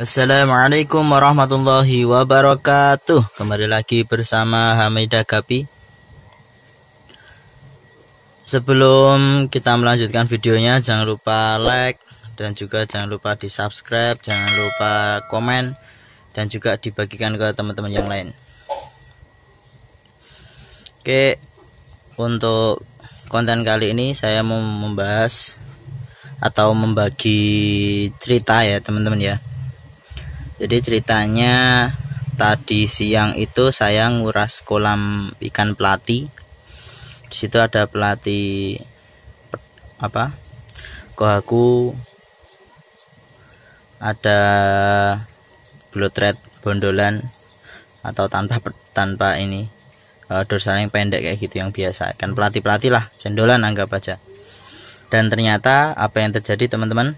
Assalamualaikum warahmatullahi wabarakatuh Kembali lagi bersama Hamidah Gapi Sebelum kita melanjutkan videonya Jangan lupa like Dan juga jangan lupa di subscribe Jangan lupa komen Dan juga dibagikan ke teman-teman yang lain Oke Untuk konten kali ini Saya mau membahas Atau membagi cerita ya teman-teman ya jadi ceritanya tadi siang itu saya nguras kolam ikan pelati. Di situ ada pelati apa? Kohaku ada blue thread bondolan atau tanpa tanpa ini uh, dorsal yang pendek kayak gitu yang biasa kan pelati pelatih lah cendolan anggap aja dan ternyata apa yang terjadi teman-teman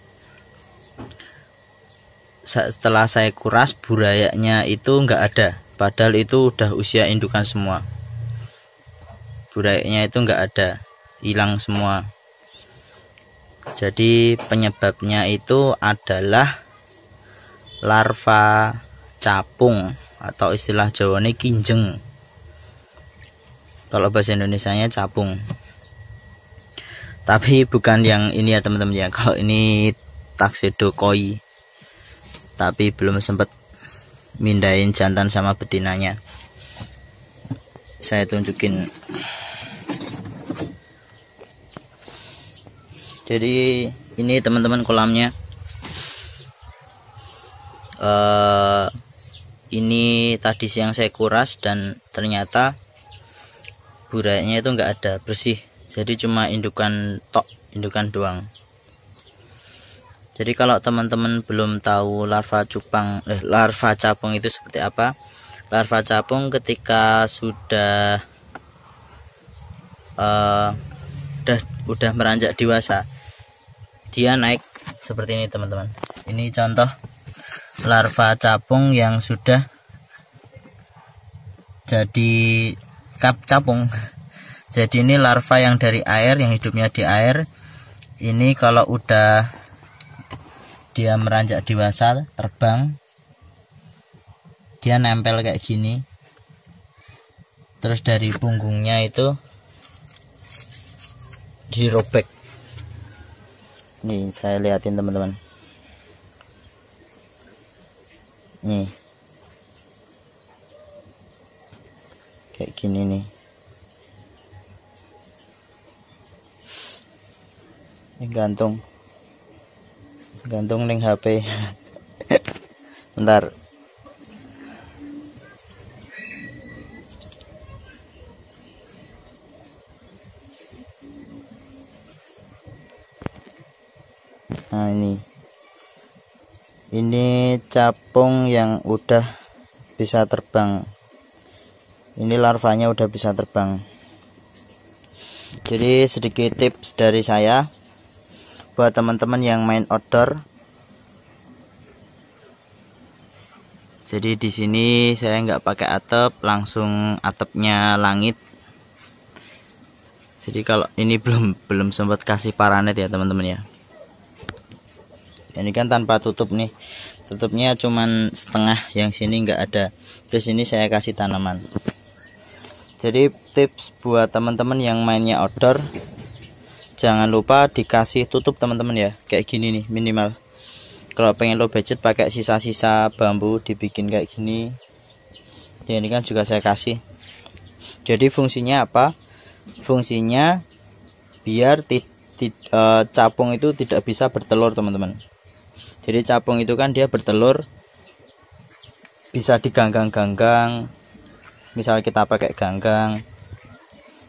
setelah saya kuras burayaknya itu nggak ada padahal itu udah usia indukan semua burayaknya itu nggak ada hilang semua jadi penyebabnya itu adalah larva capung atau istilah Jawa ini kinjeng kalau bahasa Indonesia nya capung tapi bukan yang ini ya teman-teman ya kalau ini taksido koi tapi belum sempat mindahin jantan sama betinanya saya tunjukin jadi ini teman-teman kolamnya uh, ini tadi siang saya kuras dan ternyata burainya itu nggak ada bersih jadi cuma indukan tok indukan doang jadi kalau teman-teman belum tahu larva cupang eh larva capung itu seperti apa, larva capung ketika sudah uh, udah meranjak dewasa dia naik seperti ini teman-teman. Ini contoh larva capung yang sudah jadi kap capung. Jadi ini larva yang dari air yang hidupnya di air. Ini kalau udah dia meranjak dewasa terbang dia nempel kayak gini terus dari punggungnya itu dirobek nih saya liatin teman-teman nih kayak gini nih ini gantung gantung ning HP bentar nah ini ini capung yang udah bisa terbang ini larvanya udah bisa terbang jadi sedikit tips dari saya buat teman-teman yang main outdoor jadi di sini saya nggak pakai atap langsung atapnya langit jadi kalau ini belum belum sempat kasih paranet ya teman-teman ya ini kan tanpa tutup nih tutupnya cuman setengah yang sini nggak ada terus ini saya kasih tanaman jadi tips buat teman-teman yang mainnya outdoor jangan lupa dikasih tutup teman-teman ya kayak gini nih minimal kalau pengen lo budget pakai sisa-sisa bambu dibikin kayak gini ya ini kan juga saya kasih jadi fungsinya apa fungsinya biar e, capung itu tidak bisa bertelur teman-teman jadi capung itu kan dia bertelur bisa diganggang-ganggang misalnya kita pakai ganggang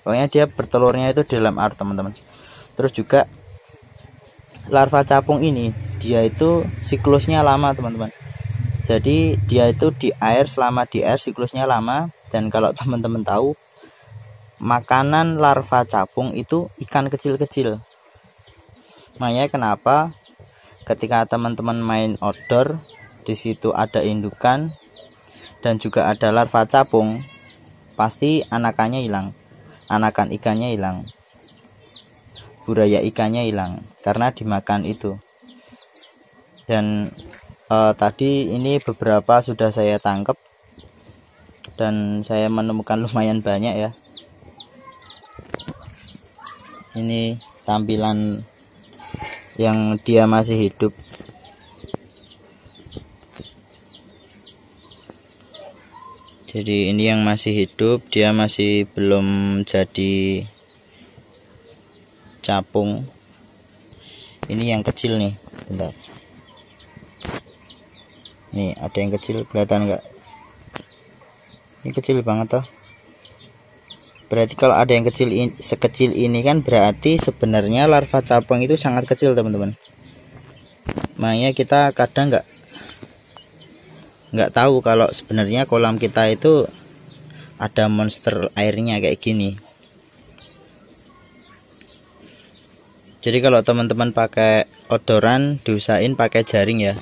pokoknya dia bertelurnya itu di dalam air teman-teman terus juga larva capung ini dia itu siklusnya lama teman-teman jadi dia itu di air selama di air siklusnya lama dan kalau teman-teman tahu makanan larva capung itu ikan kecil-kecil makanya kenapa ketika teman-teman main outdoor di situ ada indukan dan juga ada larva capung pasti anakannya hilang anakan ikannya hilang buraya ikannya hilang karena dimakan itu. Dan eh, tadi ini beberapa sudah saya tangkap dan saya menemukan lumayan banyak ya. Ini tampilan yang dia masih hidup. Jadi ini yang masih hidup, dia masih belum jadi capung ini yang kecil nih bentar nih ada yang kecil kelihatan enggak ini kecil banget toh berarti kalau ada yang kecil in, sekecil ini kan berarti sebenarnya larva capung itu sangat kecil teman-teman makanya kita kadang nggak nggak tahu kalau sebenarnya kolam kita itu ada monster airnya kayak gini jadi kalau teman-teman pakai odoran diusahain pakai jaring ya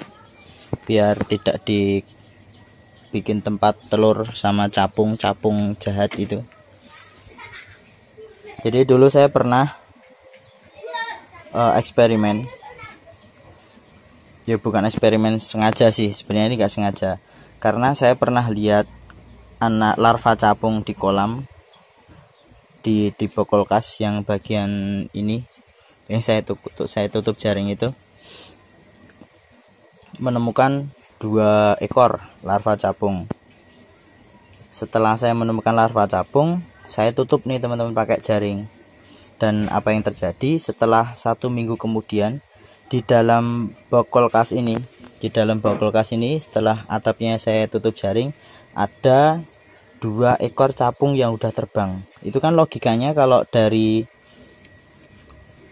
biar tidak dibikin tempat telur sama capung-capung jahat itu jadi dulu saya pernah uh, eksperimen ya bukan eksperimen sengaja sih sebenarnya ini gak sengaja karena saya pernah lihat anak larva capung di kolam di di bokol kulkas yang bagian ini yang saya tutup saya tutup jaring itu menemukan dua ekor larva capung. Setelah saya menemukan larva capung, saya tutup nih teman-teman pakai jaring. Dan apa yang terjadi setelah satu minggu kemudian di dalam bokol kas ini, di dalam bokol kas ini setelah atapnya saya tutup jaring ada dua ekor capung yang udah terbang. Itu kan logikanya kalau dari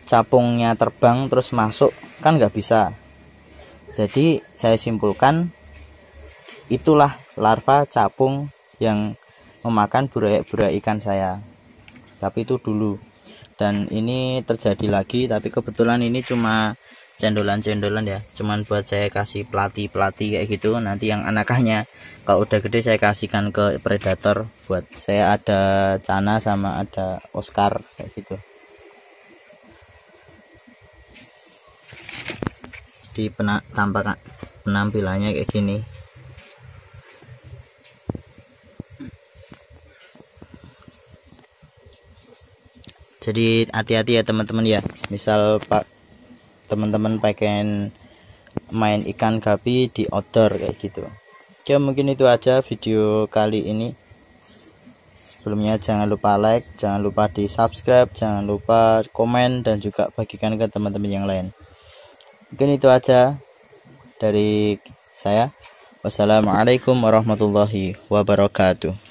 capungnya terbang terus masuk kan nggak bisa jadi saya simpulkan itulah larva capung yang memakan buaya-buaya ikan saya tapi itu dulu dan ini terjadi lagi tapi kebetulan ini cuma cendolan-cendolan ya cuman buat saya kasih pelatih-pelatih kayak gitu nanti yang anakannya kalau udah gede saya kasihkan ke predator buat saya ada cana sama ada Oscar kayak gitu jadi tampak penampilannya kayak gini jadi hati-hati ya teman-teman ya misal pak teman-teman pengen main ikan gapi di outdoor kayak gitu oke ya, mungkin itu aja video kali ini sebelumnya jangan lupa like jangan lupa di subscribe jangan lupa komen dan juga bagikan ke teman-teman yang lain mungkin itu aja dari saya wassalamualaikum warahmatullahi wabarakatuh